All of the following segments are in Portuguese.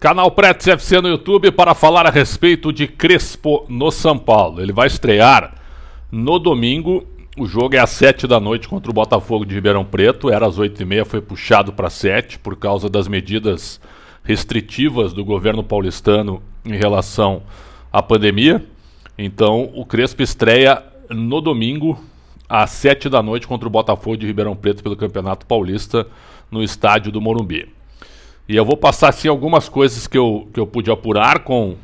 Canal Pretz FC no YouTube para falar a respeito de Crespo no São Paulo. Ele vai estrear no domingo. O jogo é às 7 da noite contra o Botafogo de Ribeirão Preto. Era às 8 e meia, foi puxado para 7 por causa das medidas restritivas do governo paulistano em relação à pandemia. Então o Crespo estreia no domingo às 7 da noite contra o Botafogo de Ribeirão Preto pelo Campeonato Paulista no estádio do Morumbi. E eu vou passar assim algumas coisas que eu, que eu pude apurar com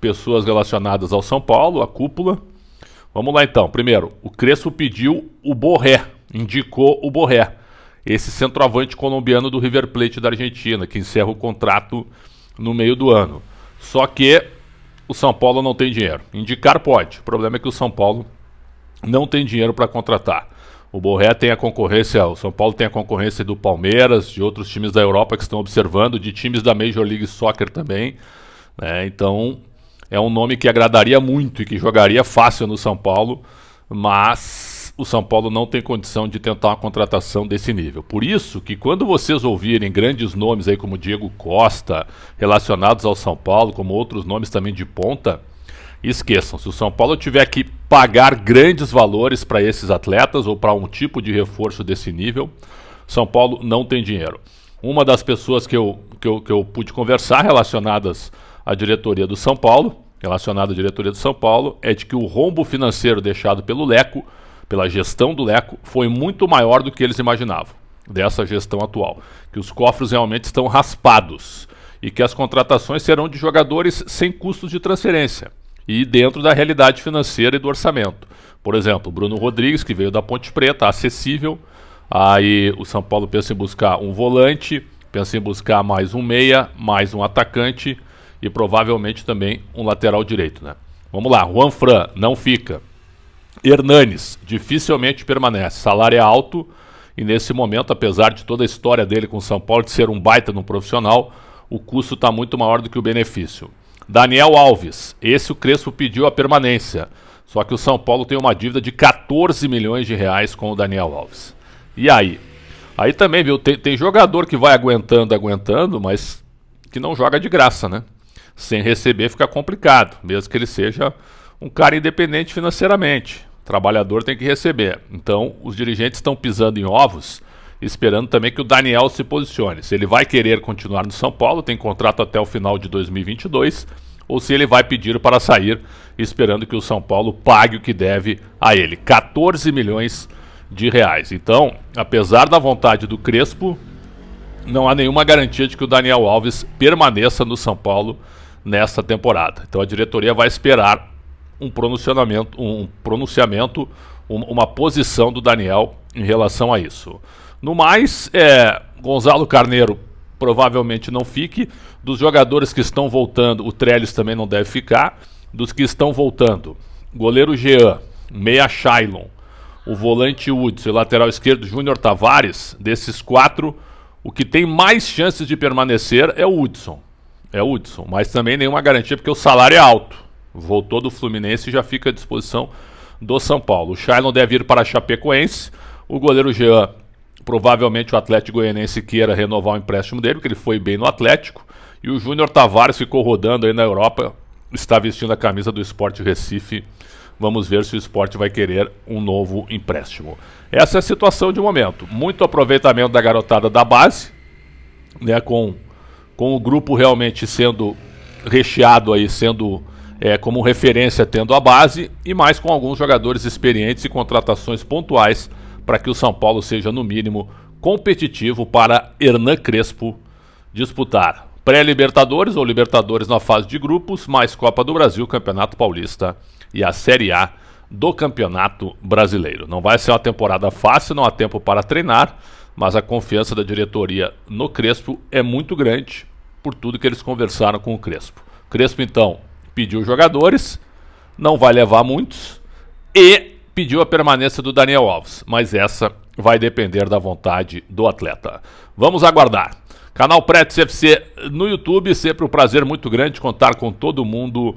pessoas relacionadas ao São Paulo, a cúpula. Vamos lá então. Primeiro, o Crespo pediu o Borré, indicou o Borré, esse centroavante colombiano do River Plate da Argentina, que encerra o contrato no meio do ano. Só que o São Paulo não tem dinheiro. Indicar pode. O problema é que o São Paulo não tem dinheiro para contratar. O Borré tem a concorrência, o São Paulo tem a concorrência do Palmeiras, de outros times da Europa que estão observando, de times da Major League Soccer também. Né? Então, é um nome que agradaria muito e que jogaria fácil no São Paulo, mas o São Paulo não tem condição de tentar uma contratação desse nível. Por isso que quando vocês ouvirem grandes nomes aí como Diego Costa, relacionados ao São Paulo, como outros nomes também de ponta, Esqueçam, se o São Paulo tiver que pagar grandes valores para esses atletas ou para um tipo de reforço desse nível, São Paulo não tem dinheiro. Uma das pessoas que eu, que eu, que eu pude conversar relacionadas à diretoria do São Paulo, relacionada à diretoria do São Paulo, é de que o rombo financeiro deixado pelo Leco, pela gestão do Leco, foi muito maior do que eles imaginavam, dessa gestão atual. Que os cofres realmente estão raspados e que as contratações serão de jogadores sem custos de transferência e dentro da realidade financeira e do orçamento. Por exemplo, Bruno Rodrigues, que veio da Ponte Preta, acessível. Aí o São Paulo pensa em buscar um volante, pensa em buscar mais um meia, mais um atacante e provavelmente também um lateral direito, né? Vamos lá, Juan Fran não fica. Hernanes dificilmente permanece. Salário é alto e nesse momento, apesar de toda a história dele com o São Paulo de ser um baita no profissional, o custo está muito maior do que o benefício. Daniel Alves, esse o Crespo pediu a permanência. Só que o São Paulo tem uma dívida de 14 milhões de reais com o Daniel Alves. E aí? Aí também, viu, tem, tem jogador que vai aguentando, aguentando, mas que não joga de graça, né? Sem receber fica complicado, mesmo que ele seja um cara independente financeiramente. O trabalhador tem que receber. Então, os dirigentes estão pisando em ovos esperando também que o Daniel se posicione. Se ele vai querer continuar no São Paulo, tem contrato até o final de 2022, ou se ele vai pedir para sair, esperando que o São Paulo pague o que deve a ele, 14 milhões de reais. Então, apesar da vontade do Crespo, não há nenhuma garantia de que o Daniel Alves permaneça no São Paulo nesta temporada. Então a diretoria vai esperar um pronunciamento, um pronunciamento uma posição do Daniel em relação a isso. No mais, é, Gonzalo Carneiro provavelmente não fique. Dos jogadores que estão voltando, o Trellis também não deve ficar. Dos que estão voltando, goleiro Jean, meia Shailon, o volante Hudson e lateral esquerdo Júnior Tavares, desses quatro, o que tem mais chances de permanecer é o Hudson. É o Hudson, mas também nenhuma garantia porque o salário é alto. Voltou do Fluminense e já fica à disposição do São Paulo. O Shailon deve ir para a Chapecoense. O goleiro Jean, provavelmente o Atlético Goianense queira renovar o empréstimo dele, porque ele foi bem no Atlético. E o Júnior Tavares ficou rodando aí na Europa, está vestindo a camisa do Esporte Recife. Vamos ver se o esporte vai querer um novo empréstimo. Essa é a situação de momento. Muito aproveitamento da garotada da base, né, com, com o grupo realmente sendo recheado aí, sendo é, como referência tendo a base, e mais com alguns jogadores experientes e contratações pontuais para que o São Paulo seja, no mínimo, competitivo para Hernan Crespo disputar pré-Libertadores ou Libertadores na fase de grupos, mais Copa do Brasil, Campeonato Paulista e a Série A do Campeonato Brasileiro. Não vai ser uma temporada fácil, não há tempo para treinar, mas a confiança da diretoria no Crespo é muito grande por tudo que eles conversaram com o Crespo. Crespo então pediu jogadores, não vai levar muitos e pediu a permanência do Daniel Alves, mas essa vai depender da vontade do atleta. Vamos aguardar. Canal Pretz CFC no YouTube, sempre um prazer muito grande contar com todo mundo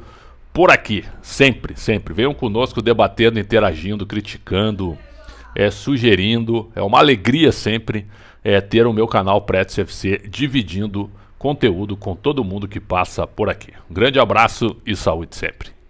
por aqui, sempre, sempre. Venham conosco debatendo, interagindo, criticando, é, sugerindo. É uma alegria sempre é, ter o meu canal Pretz CFC dividindo conteúdo com todo mundo que passa por aqui. Um grande abraço e saúde sempre.